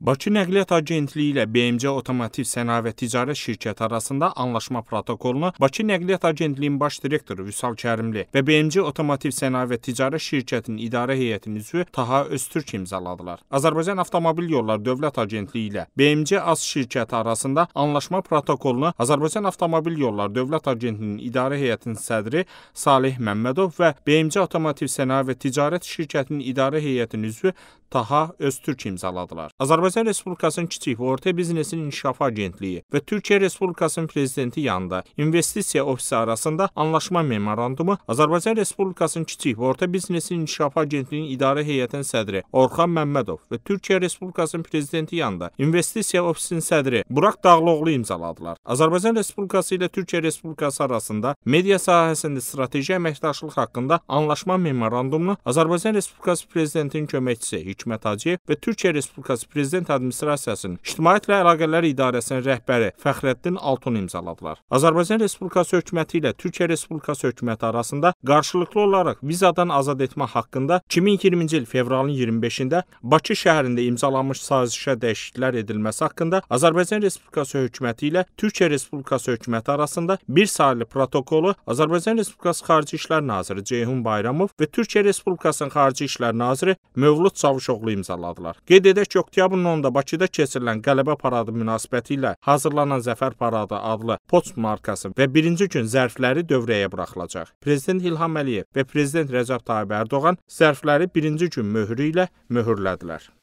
Bakı Nəqliyyat Agentliyi ilə BMC Otomotiv Sənaye və Ticarət Şirkəti arasında anlaşma protokolunu Bakı Nəqliyyat Agentliyinin baş direktoru Vüsal Kərimli və BMC Otomotiv Sənaye və Ticarət Şirkətinin idarə heyətinin üzvü Taha Öztürk imzaladılar. Azərbaycan Avtomobil Yolları Dövlət Agentliyi ilə BMC AS şirkəti arasında anlaşma protokolunu Azərbaycan Avtomobil Yolları Dövlət Agentliyinin idarə heyətinin sədri Salih Məmmədov və BMC Otomotiv Sənaye və Ticarət Şirkətinin idarə heyətinin üzvü Taha Öztürk imzaladılar. Azərbaycan Azərbaycan Respublikasının kiçik və orta biznesin inkişafı agentliyi və Türkiyə Respublikasının prezidenti yanında investisiya ofisi arasında anlaşma memorandumu Azərbaycan Respublikasının kiçik və orta biznesin inkişafı agentliyinin idarə heyətinin sədri Orxan Məmmədov və Türkiyə Respublikasının prezidenti yanında investisiya ofisinin sədri Buraq Dağlıoğlu imzaladılar. Azərbaycan Respublikası ilə Türkiyə Respublikası arasında media sahəsində strateji əməkdaşlıq haqqında anlaşma memorandumunu Azərbaycan Respublikası prezidentinin köməkçisi Hikmət Hacıyev və Türkiyə Respublikası prezidenti Prezident Administrasiyasının İctimaiyyətlə Əlaqələr İdarəsinin rəhbəri Fəxrəddin Altun imzaladılar. Azərbaycan Respublikası hökuməti ilə Türkiyə Respublikası hökuməti arasında qarşılıqlı olaraq vizadan azad etmə haqqında 2020-ci il fevralın 25-də Bakı şəhərində imzalanmış sazişə dəyişikliklər edilməsi haqqında Azərbaycan Respublikası hökuməti ilə Türkiyə Respublikası hökuməti arasında bir sayılı protokolu Azərbaycan Respublikası Xarici İşlər naziri Ceyhun Bayramov və Türkiyə Respublikasının Xarici İşlər naziri Mövlud Çavuşoğlu imzaladılar. Qeyd edək ki, oktyabrın 10-da Bakıda keçirilən qələbə paradı münasibətilə hazırlanan Zəfər paradı adlı poçt markası və birinci gün zərfləri dövrəyə buraxılacaq. Prezident İlham Əliyev və prezident Rəcəb Tayyib Ərdoğan zərfləri birinci gün möhrü ilə möhürlədilər.